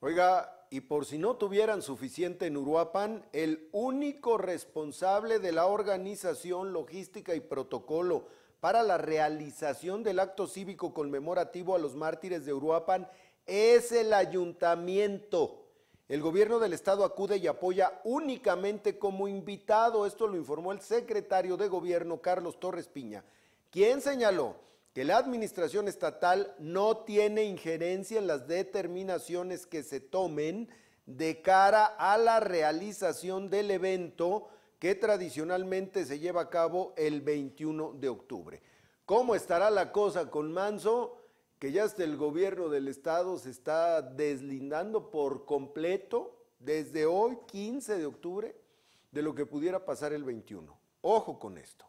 Oiga, y por si no tuvieran suficiente en Uruapan, el único responsable de la organización, logística y protocolo para la realización del acto cívico conmemorativo a los mártires de Uruapan es el ayuntamiento. El gobierno del estado acude y apoya únicamente como invitado, esto lo informó el secretario de gobierno Carlos Torres Piña, quien señaló que la administración estatal no tiene injerencia en las determinaciones que se tomen de cara a la realización del evento que tradicionalmente se lleva a cabo el 21 de octubre. ¿Cómo estará la cosa con Manso? Que ya hasta el gobierno del estado se está deslindando por completo desde hoy, 15 de octubre, de lo que pudiera pasar el 21. Ojo con esto.